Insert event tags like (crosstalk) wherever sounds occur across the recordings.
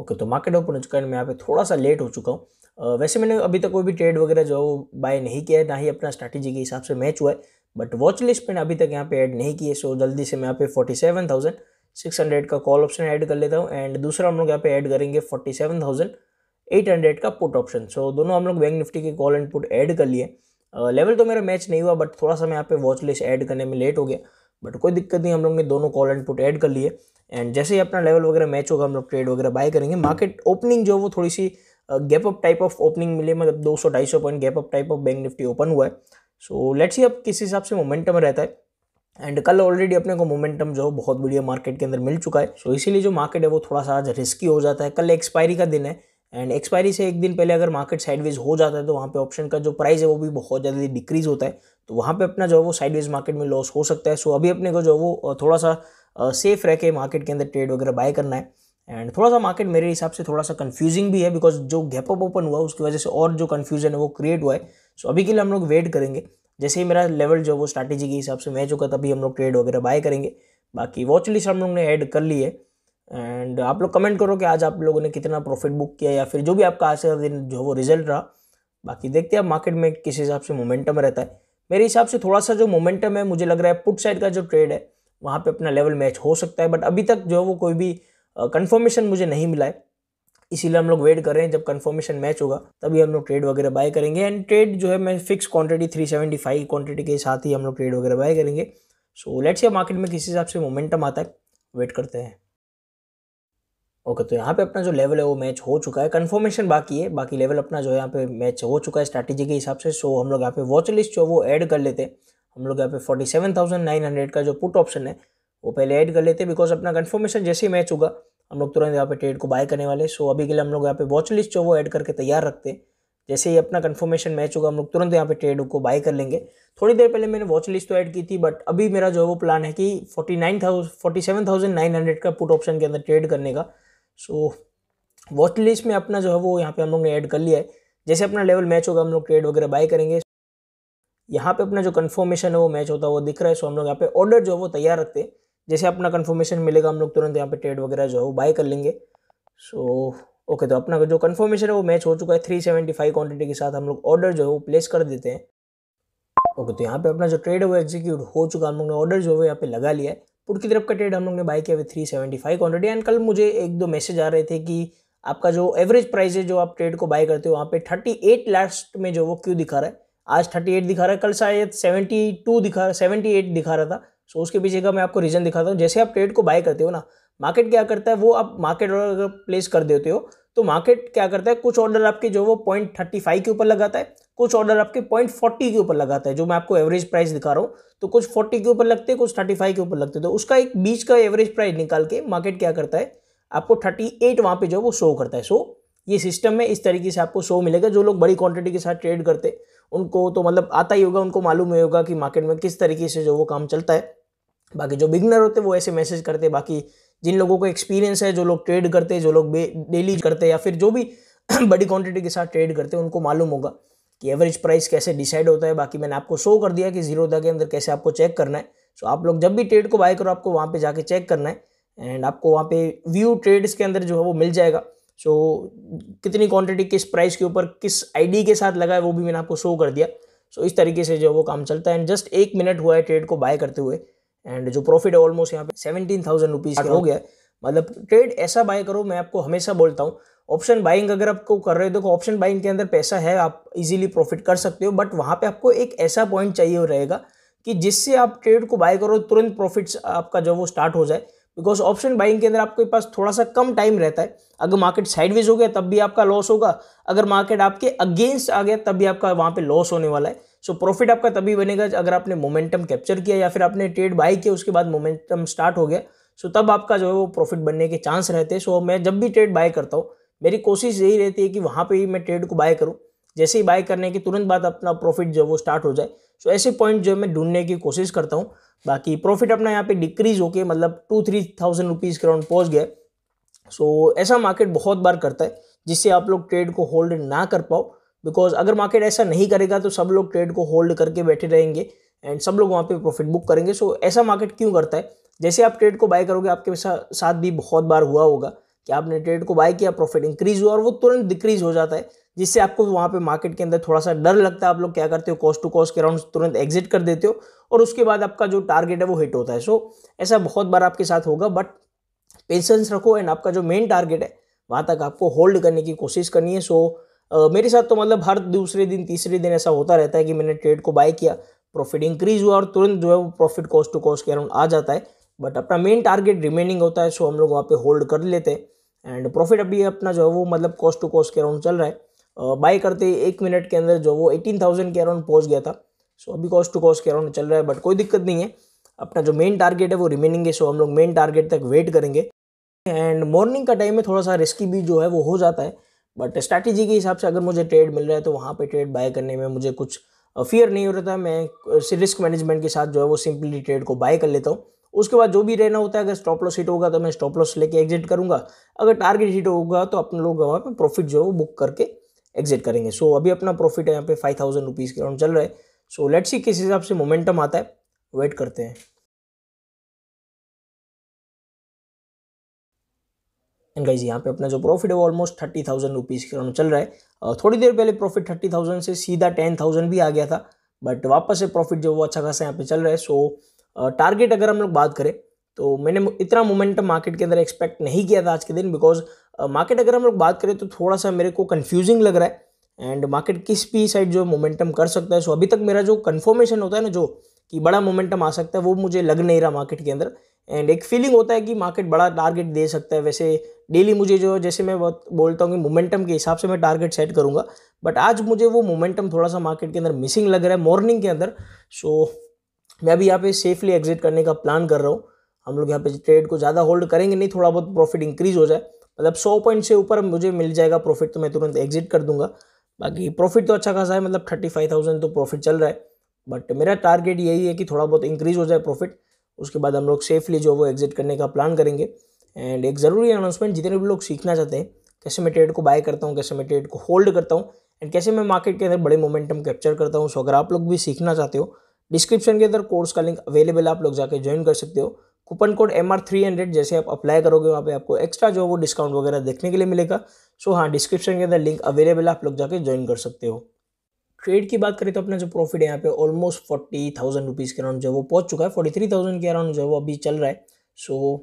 okay तो market open हो चुका है मैं यहाँ पे थोड़ा सा लेट हो चुका हूँ वैसे मैंने अभी तक कोई भी ट्रेड वगैरह जो है बाय नहीं किया है ना ही अपना स्ट्रैटेजी के हिसाब से मैच हुआ है बट वॉच लिस्ट मैंने अभी तक यहाँ पे ऐड नहीं किए सो जल्दी से मैं यहाँ पे forty seven thousand six hundred का कॉल ऑप्शन ऐड कर लेता हूँ एंड दूसरा हम लोग यहाँ पे ऐड करेंगे forty seven thousand eight hundred का पुट ऑप्शन सो दोनों हम लोग बैंक निफ्टी के कॉल एंड पुट ऐड कर लिए लेवल तो मेरा मैच नहीं हुआ बट थोड़ा सा मैं यहाँ पे वॉच लिस्ट ऐड करने में लेट हो गया बट कोई दिक्कत नहीं हम लोग ने दोनों कॉल एंड पुट ऐड कर लिए एंड जैसे ही अपना लेवल वगैरह मैच होगा हम लोग ट्रेड वगैरह बाय करेंगे मार्केट ओपनिंग जो है वो थोड़ी सी gap up type of opening मिली मतलब 200 250 point gap up type of bank Nifty open हुआ है सो लेट्स सी अब किस हिसाब से मोमेंटम रहता है एंड कल ऑलरेडी अपने को मोमेंटम जो बहुत बढ़िया मार्केट के अंदर मिल चुका है सो so, इसीलिए जो मार्केट है वो थोड़ा सा आज रिस्की हो जाता है कल एक्सपायरी का दिन है एंड एक्सपायरी से एक दिन पहले अगर मार्केट साइडवेज हो जाता है तो वहाँ पे ऑप्शन का जो प्राइस है वो भी बहुत ज़्यादा डिक्रीज़ होता है तो वहाँ पे अपना जो है वो साइडवेज मार्केट में लॉस हो सकता है सो अभी अपने को जो है वो थोड़ा सा सेफ रह के मार्केट के अंदर ट्रेड वगैरह बाय करना है एंड थोड़ा सा मार्केट मेरे हिसाब से थोड़ा सा कन्फ्यूजिंग भी है बिकॉज जो गैप अप ओपन हुआ उसकी वजह से और जो कन्फ्यूजन है वो क्रिएट हुआ है सो so, अभी के लिए हम लोग वेट करेंगे जैसे ही मेरा लेवल जो वो स्ट्रैटेजी के हिसाब से मैं होगा तभी हम लोग ट्रेड वगैरह बाय करेंगे बाकी वॉच लिस्ट हम लोग ने ऐड कर ली है एंड आप लोग कमेंट करो कि आज आप लोगों ने कितना प्रॉफिट बुक किया या फिर जो भी आपका आज का दिन जो वो रिजल्ट रहा बाकी देखते हैं आप मार्केट में किस हिसाब से मोमेंटम रहता है मेरे हिसाब से थोड़ा सा जो मोमेंटम है मुझे लग रहा है पुट साइड का जो ट्रेड है वहाँ पे अपना लेवल मैच हो सकता है बट अभी तक जो है वो कोई भी कंफर्मेशन मुझे नहीं मिला है इसीलिए हम लोग वेट कर रहे हैं जब कंफर्मेशन मैच होगा तभी हम लोग ट्रेड वगैरह बाय करेंगे एंड ट्रेड जो है मैं फिक्स क्वांटिटी 375 क्वांटिटी के साथ ही हम लोग ट्रेड वगैरह बाय करेंगे सो लेट्स या मार्केट में किस हिसाब से मोमेंटम आता है वेट करते हैं ओके तो यहाँ पे अपना जो लेवल है वो मैच हो चुका है कंफर्मेशन बाकी है बाकी लेवल अपना जो है यहाँ पे मैच हो चुका है स्ट्रैटेजी के हिसाब से सो हम लोग यहाँ पे वॉच लिस्ट जो वो ऐड कर लेते हैं हम लोग यहाँ पे forty seven thousand nine hundred का जो पुट ऑप्शन है वो पहले ऐड कर लेते हैं बिकॉज अपना कन्फर्मेशन जैसे ही मैच होगा हम लोग तुरंत यहाँ पे ट्रेड को बाय करने वाले सो अभी के लिए हम लोग यहाँ पे वॉच लिस्ट जो वो ऐड करके तैयार रखते हैं जैसे ही अपना कन्फर्मेशन मैच होगा हम लोग तुरंत यहाँ पे ट्रेड को बाय कर लेंगे थोड़ी देर पहले मैंने वॉच लिस्ट तो ऐड की थी बट अभी मेरा जो है वो प्लान है कि forty nine thousand forty seven thousand nine hundred का पुट ऑप्शन के अंदर ट्रेड करने का सो वॉच लिस्ट में अपना जो है वो यहाँ पे हम लोग ने ऐड कर लिया है जैसे अपना लेवल मैच होगा हम लोग ट्रेड वगैरह बाय करेंगे यहाँ पे अपना जो कन्फर्मेशन है वो मैच होता है वो दिख रहा है सो हम लोग यहाँ पे ऑर्डर जो है वो तैयार रखते हैं जैसे अपना कन्फर्मेशन मिलेगा हम लोग तुरंत यहाँ पे ट्रेड वगैरह जो है वो बाय कर लेंगे सो ओके तो अपना जो कन्फर्मेशन है वो मैच हो चुका है थ्री सेवेंटी फाइव क्वान्टिटी के साथ हम लोग ऑर्डर जो है वो प्लेस कर देते हैं ओके तो यहाँ पे अपना जो ट्रेड है वो एग्जीक्यूट हो चुका हम लोग ने ऑर्डर जो है यहाँ पे लगा लिया है पुट की तरफ का ट्रेड हम लोग ने बाय किया हुआ three seventy five already and कल मुझे एक दो मैसेज आ रहे थे कि आपका जो एवरेज प्राइस है जो आप ट्रेड को बाय करते हो वहाँ पे थर्टी एट लास्ट में जो वो क्यों दिखा रहा है आज थर्टी एट दिखा रहा है कल शायद सेवेंटी टू दिखा सेवेंटी एट दिखा रहा था सो उसके पीछे का मैं आपको रीज़न दिखाता हूँ जैसे आप ट्रेड को बाय करते हो ना मार्केट क्या करता है वो आप मार्केट ऑर्डर अगर प्लेस कर देते हो तो मार्केट क्या करता है कुछ ऑर्डर आपके जो वो पॉइंट थर्टी फाइव के ऊपर लगाता है कुछ ऑर्डर आपके पॉइंट फोर्टी के ऊपर लगाता है जो मैं आपको एवरेज प्राइस दिखा रहा हूँ तो कुछ फोर्टी के ऊपर लगते हैं कुछ थर्टी फाइव के ऊपर लगते हैं तो उसका एक बीच का एवरेज प्राइस निकाल के मार्केट क्या करता है आपको थर्टी एट वहाँ पर जो वो शो करता है सो ये सिस्टम में इस तरीके से आपको शो मिलेगा जो लोग बड़ी क्वांटिटी के साथ ट्रेड करते उनको तो मतलब आता ही होगा उनको मालूम ही होगा कि मार्केट में किस तरीके से जो वो काम चलता है बाकी जो बिगनर होते हैं वो ऐसे मैसेज करते बाकी जिन लोगों को एक्सपीरियंस है जो लोग ट्रेड करते जो लोग डेली करते या फिर जो भी (clears throat) बड़ी क्वांटिटी के साथ ट्रेड करते हैं उनको मालूम होगा कि एवरेज प्राइस कैसे डिसाइड होता है बाकी मैंने आपको शो कर दिया कि जीरो के अंदर कैसे आपको चेक करना है सो आप लोग जब भी ट्रेड को बाय करो आपको वहाँ पर जाके चेक करना है एंड आपको वहाँ पे व्यू ट्रेड्स के अंदर जो है वो मिल जाएगा सो कितनी क्वांटिटी किस प्राइस के ऊपर किस आईडी के साथ लगा है वो भी मैंने आपको शो कर दिया सो इस तरीके से जो है वो काम चलता है एंड जस्ट एक मिनट हुआ है ट्रेड को बाय करते हुए एंड जो प्रॉफिट है ऑलमोस्ट यहाँ पे सेवेंटीन थाउजेंड रुपीज़ हो गया मतलब ट्रेड ऐसा बाय करो मैं आपको हमेशा बोलता हूँ ऑप्शन बाइंग अगर आपको कर रहे हो देखो ऑप्शन बाइंग के अंदर पैसा है आप इजीली प्रॉफिट कर सकते हो बट वहाँ पे आपको एक ऐसा पॉइंट चाहिए रहेगा कि जिससे आप ट्रेड को बाय करो तुरंत प्रॉफिट्स आपका जो वो स्टार्ट हो जाए बिकॉज ऑप्शन बाइंग के अंदर आपके पास थोड़ा सा कम टाइम रहता है अगर मार्केट साइडवेज हो गया तब भी आपका लॉस होगा अगर मार्केट आपके अगेंस्ट आ गया तब भी आपका वहाँ पर लॉस होने वाला है सो so, प्रॉफिट आपका तभी बनेगा अगर आपने मोमेंटम कैप्चर किया या फिर आपने ट्रेड बाई किया उसके बाद मोमेंटम स्टार्ट हो गया सो so, तब आपका जो है वो प्रॉफिट बनने के चांस रहते हैं so, सो मैं जब भी ट्रेड बाय करता हूँ मेरी कोशिश यही रहती है कि वहाँ पे ही मैं ट्रेड को बाय करूँ जैसे ही बाय करने की तुरंत बाद अपना प्रॉफिट जो है वो स्टार्ट हो जाए सो ऐसे पॉइंट जो है मैं ढूंढने की कोशिश करता हूँ बाकी प्रॉफिट अपना यहाँ पे डिक्रीज होके मतलब टू थ्री थाउजेंड रुपीज़ के राउंड पहुँच गया सो ऐसा मार्केट बहुत बार करता है जिससे आप लोग ट्रेड को होल्ड ना कर पाओ बिकॉज अगर मार्केट ऐसा नहीं करेगा तो सब लोग ट्रेड को होल्ड करके बैठे रहेंगे एंड सब लोग वहाँ पे प्रॉफिट बुक करेंगे सो so, ऐसा मार्केट क्यों करता है जैसे आप ट्रेड को बाय करोगे आपके साथ भी बहुत बार हुआ होगा कि आपने ट्रेड को बाय किया प्रॉफिट इंक्रीज हुआ और वो तुरंत डिक्रीज हो जाता है जिससे आपको वहाँ पे मार्केट के अंदर थोड़ा सा डर लगता है आप लोग क्या करते हो कॉस्ट टू कॉस्ट के राउंड तुरंत एग्जिट कर देते हो और उसके बाद आपका जो टारगेट है वो हिट होता है सो so, ऐसा बहुत बार आपके साथ होगा बट पेशेंस रखो एंड आपका जो मेन टारगेट है वहाँ तक आपको होल्ड करने की कोशिश करनी है सो so, मेरे साथ तो मतलब हर दूसरे दिन तीसरे दिन ऐसा होता रहता है कि मैंने ट्रेड को बाय किया प्रॉफिट इंक्रीज हुआ और तुरंत जो है वो प्रॉफिट कॉस्ट टू कॉस्ट के अराउंड आ जाता है बट अपना मेन टारगेट रिमेनिंग होता है सो so हम लोग वहाँ पर होल्ड कर लेते हैं एंड प्रॉफिट अभी अपना जो है वो मतलब कॉस्ट टू कॉस्ट के अराउंड चल रहा है बाय करते ही एक मिनट के अंदर जो वो एटीन थाउजेंड के अराउंड पहुंच गया था सो अभी कॉस्ट टू कॉस्ट के अराउंड चल रहा है बट कोई दिक्कत नहीं है अपना जो मेन टारगेट है वो रिमेनिंग है सो हम लोग मेन टारगेट तक वेट करेंगे एंड मॉर्निंग का टाइम में थोड़ा सा रिस्की भी जो है वो हो जाता है बट स्ट्रैटेजी के हिसाब से अगर मुझे ट्रेड मिल रहा है तो वहाँ पर ट्रेड बाय करने में मुझे कुछ फियर नहीं हो रहा था मैं रिस्क मैनेजमेंट के साथ जो है वो सिंपली ट्रेड को बाय कर लेता हूँ उसके बाद जो भी रहना होता है अगर स्टॉप लॉस हिट होगा तो मैं स्टॉप लॉस लेके एग्जिट करूंगा अगर टारगेट हिट होगा तो अपने लोग वहाँ पर प्रॉफिट जो है वो बुक करके एग्जिट करेंगे सो so, अभी अपना प्रॉफिट है यहाँ पे फाइव थाउजेंड रुपीज़ के राउंड चल रहा है सो लेट्स सी किस हिसाब से मोमेंटम आता है वेट करते हैं एंड गाइज यहाँ पे अपना जो प्रॉफिट है वो ऑलमोस्ट थर्टी थाउजेंड रुपीज़ के राउंड चल रहा है थोड़ी देर पहले प्रॉफिट थर्टी थाउजेंड से सीधा टेन थाउजेंड भी आ गया था बट वापस से प्रॉफिट जो वो अच्छा खासा यहाँ पे चल रहा है सो so, टारगेट अगर हम लोग बात करें तो मैंने इतना मोमेंटम मार्केट के अंदर एक्सपेक्ट नहीं किया था आज के दिन बिकॉज मार्केट अगर हम लोग बात करें तो थोड़ा सा मेरे को कन्फ्यूजिंग लग रहा है एंड मार्केट किस भी साइड जो मोमेंटम कर सकता है सो अभी तक मेरा जो कन्फर्मेशन होता है ना जो कि बड़ा मोमेंटम आ सकता है वो मुझे लग नहीं रहा मार्केट के अंदर एंड एक फीलिंग होता है कि मार्केट बड़ा टारगेट दे सकता है वैसे डेली मुझे जो जैसे मैं बोलता हूँ कि मोमेंटम के हिसाब से मैं टारगेट सेट करूँगा बट आज मुझे वो मोमेंटम थोड़ा सा मार्केट के अंदर मिसिंग लग रहा है मॉर्निंग के अंदर सो मैं अभी यहाँ पे सेफली एग्जिट करने का प्लान कर रहा हूँ हम लोग यहाँ पे ट्रेड को ज़्यादा होल्ड करेंगे नहीं थोड़ा बहुत प्रॉफिट इंक्रीज हो जाए मतलब सौ पॉइंट से ऊपर मुझे मिल जाएगा प्रॉफिट तो मैं तुरंत एग्जिट कर दूंगा बाकी प्रॉफिट तो अच्छा खासा है मतलब थर्टी फाइव थाउजेंड तो प्रॉफिट चल रहा है बट मेरा टारगेट यही है कि थोड़ा बहुत इंक्रीज हो जाए प्रॉफिट उसके बाद हम लोग सेफली जो वो एग्जिट करने का प्लान करेंगे एंड एक ज़रूरी अनाउंसमेंट जितने भी लोग सीखना चाहते हैं कैसे मैं ट्रेड को बाय करता हूँ कैसे मैं ट्रेड को होल्ड करता हूँ एंड कैसे मैं मार्केट के अंदर बड़े मोमेंटम कैप्चर करता हूँ सो अगर आप लोग भी सीखना चाहते हो डिस्क्रिप्शन के अंदर कोर्स का लिंक अवेलेबल आप लोग जाके ज्वाइन कर सकते हो coupon code M R three hundred जैसे आप अप्लाई करोगे वहाँ पे आपको एक्स्ट्रा जो है वो डिस्काउंट वगैरह देखने के लिए मिलेगा सो हाँ डिस्क्रिप्शन के अंदर लिंक अवेलेबल आप लोग जाके ज्वाइन कर सकते हो ट्रेड की बात करें तो अपना जो प्रॉफिट है यहाँ पे ऑलमोस्ट फोर्टी थाउजेंड रुपीज़ के अराउंड जो है वो पहुँच चुका है फोर्टी थ्री थाउजेंड के अराउंड जो है वो अभी चल रहा है सो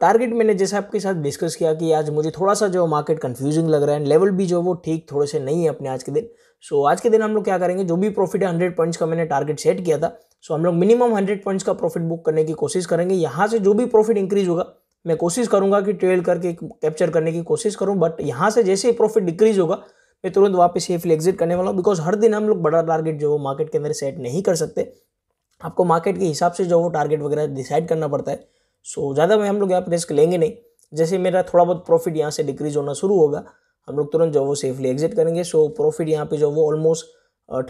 टारगेट मैंने जैसे आपके साथ डिस्कस किया कि आज मुझे थोड़ा सा जो मार्केट कंफ्यूजिंग लग रहा है लेवल भी जो वो ठीक थोड़े से नहीं है अपने आज के दिन सो आज के दिन हम लोग क्या करेंगे जो भी प्रॉफिट है हंड्रेड पॉइंट्स का मैंने टारगेट सेट किया था सो हम लोग मिनिमम हंड्रेड पॉइंट्स का प्रॉफिट बुक करने की कोशिश करेंगे यहाँ से जो भी प्रॉफिट इंक्रीज होगा मैं कोशिश करूँगा कि ट्रेल करके कैप्चर करने की कोशिश करूँ बट यहाँ से जैसे ही प्रॉफिट डिक्रीज होगा मैं तुरंत वापस सेफली एग्जिट करने वाला हूँ बिकॉज हर दिन हम लोग बड़ा टारगेट जो मार्केट के अंदर सेट नहीं कर सकते आपको मार्केट के हिसाब से जो वो टारगेट वगैरह डिसाइड करना पड़ता है सो ज़्यादा भाई हम लोग यहाँ पर रिस्क लेंगे नहीं जैसे मेरा थोड़ा बहुत प्रॉफिट यहाँ से डिक्रीज होना शुरू होगा हम लोग तुरंत जो वो सेफली एग्जिट करेंगे सो प्रॉफिट यहाँ पे जो वो almost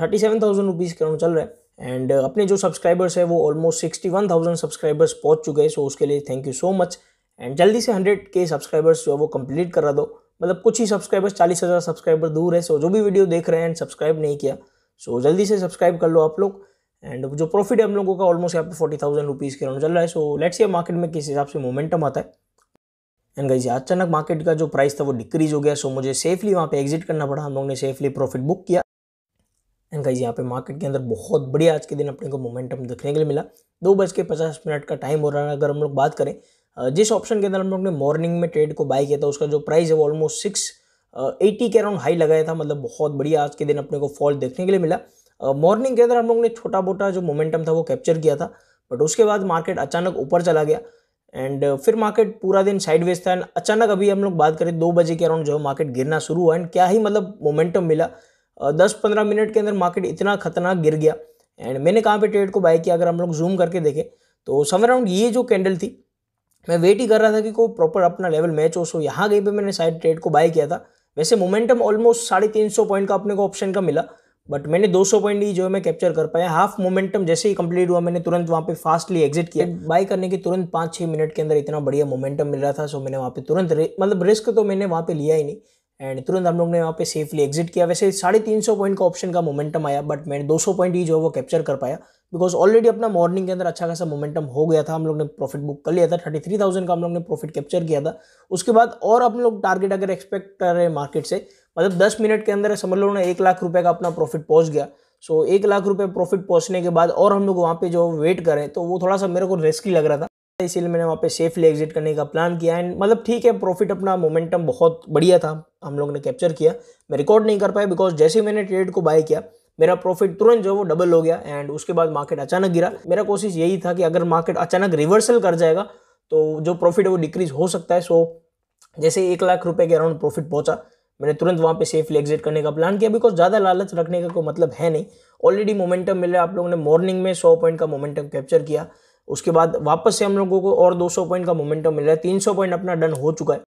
thirty seven thousand rupees के चल रहा है एंड अपने जो सब्सक्राइबर्स है वो almost sixty one thousand subscribers पहुँच चुके हैं सो उसके लिए thank you so much and जल्दी से हंड्रेड के सब्सक्राइबर्स जो है वो कंप्लीट करा दो मतलब कुछ ही सब्सक्राइबर्स चालीस हज़ार सब्सक्राइबर दूर है सो जो भी वीडियो देख रहे हैं एंड सब्सक्राइब नहीं किया सो जल्दी से सब्सक्राइब कर लो आप लोग एंड जो प्रॉफिट है हम लोगों का ऑलमोस्ट यहाँ पे फोर्टी थाउजेंड रुपीज़ के अराउंड चल रहा है सो लेट्स ये मार्केट में किस हिसाब से मोमेंटम आता है एंड गई अचानक मार्केट का जो प्राइस था वो डिक्रीज हो गया सो मुझे सेफली वहाँ पे एग्जिट करना पड़ा हम लोगों ने सेफली प्रॉफिट बुक किया एंड गई यहाँ पे मार्केट के अंदर बहुत बढ़िया आज के दिन अपने को मोमेंटम देखने के लिए मिला दो बज के पचास मिनट का टाइम हो रहा है अगर हम लोग बात करें जिस ऑप्शन के अंदर हम लोग ने मॉर्निंग में ट्रेड को बाई किया था उसका जो प्राइस है वो ऑलमोस्ट सिक्स एटी के अराउंड हाई लगाया था मतलब बहुत बढ़िया आज के दिन अपने को फॉल देखने के लिए मिला मॉर्निंग के अंदर हम लोग ने छोटा मोटा जो मोमेंटम था वो कैप्चर किया था बट उसके बाद मार्केट अचानक ऊपर चला गया एंड फिर मार्केट पूरा दिन साइडवेज था एंड अचानक अभी हम लोग बात करें दो बजे के अराउंड जो है मार्केट गिरना शुरू हुआ एंड क्या ही मतलब मोमेंटम मिला दस पंद्रह मिनट के अंदर मार्केट इतना खतरनाक गिर गया एंड मैंने कहाँ पे ट्रेड को बाय किया अगर हम लोग जूम करके देखें तो सम अराउंड ये जो कैंडल थी मैं वेट ही कर रहा था कि कोई प्रॉपर अपना लेवल मैच हो सो यहाँ गई पे मैंने साइड ट्रेड को बाय किया था वैसे मोमेंटम ऑलमोस्ट साढ़े तीन सौ पॉइंट का अपने को ऑप्शन का मिला बट मैंने 200 पॉइंट ही जो है मैं कैप्चर कर पाया हाफ मोमेंटम जैसे ही कंप्लीट हुआ मैंने तुरंत वहाँ पे फास्टली एग्जिट किया बाई करने के तुरंत पाँच छः मिनट के अंदर इतना बढ़िया मोमेंटम मिल रहा था सो मैंने वहाँ पे तुरंत मतलब रिस्क तो मैंने वहाँ पे लिया ही नहीं एंड तुरंत हम लोग ने वहाँ पे सेफली एग्जिट किया वैसे साढ़े तीन सौ पॉइंट का ऑप्शन का मोमेंटम आया बट मैंने दो सौ पॉइंट ही जो है वो कैप्चर कर पाया बिकॉज ऑलरेडी अपना मॉर्निंग के अंदर अच्छा खासा मोमेंटम हो गया था हम लोग ने प्रॉफिट बुक कर लिया था थर्टी थ्री थाउजेंड का हम लोग ने प्रॉफिट कैप्चर किया था उसके बाद और हम लोग टारगेट अगर एक्सपेक्ट कर रहे हैं मार्केट से मतलब दस मिनट के अंदर समझ लो ना एक लाख रुपये का अपना प्रॉफिट पहुँच गया सो so, एक लाख रुपये प्रॉफिट पहुँचने के बाद और हम लोग वहाँ पर जो वेट करें तो वो थोड़ा सा मेरे को रिस्की लग रहा था इसीलिए मैंने वहाँ पे सेफली एग्जिट करने का प्लान किया एंड मतलब ठीक है प्रॉफिट अपना मोमेंटम बहुत बढ़िया था हम लोग ने कैप्चर किया मैं रिकॉर्ड नहीं कर पाया बिकॉज जैसे ही मैंने ट्रेड को बाय किया मेरा प्रॉफिट तुरंत जो है वो डबल हो गया एंड उसके बाद मार्केट अचानक गिरा मेरा कोशिश यही था कि अगर मार्केट अचानक रिवर्सल कर जाएगा तो जो प्रॉफिट है वो डिक्रीज हो सकता है सो जैसे एक लाख रुपए के अराउंड प्रॉफिट पहुंचा मैंने तुरंत वहाँ पे सेफली एग्जिट करने का प्लान किया बिकॉज ज़्यादा लालच रखने का कोई मतलब है नहीं ऑलरेडी मोमेंटम मिल रहा है आप लोगों ने मॉर्निंग में सौ पॉइंट का मोमेंटम कैप्चर किया उसके बाद वापस से हम लोगों को और 200 पॉइंट का मोमेंटम मिल रहा है 300 पॉइंट अपना डन हो चुका है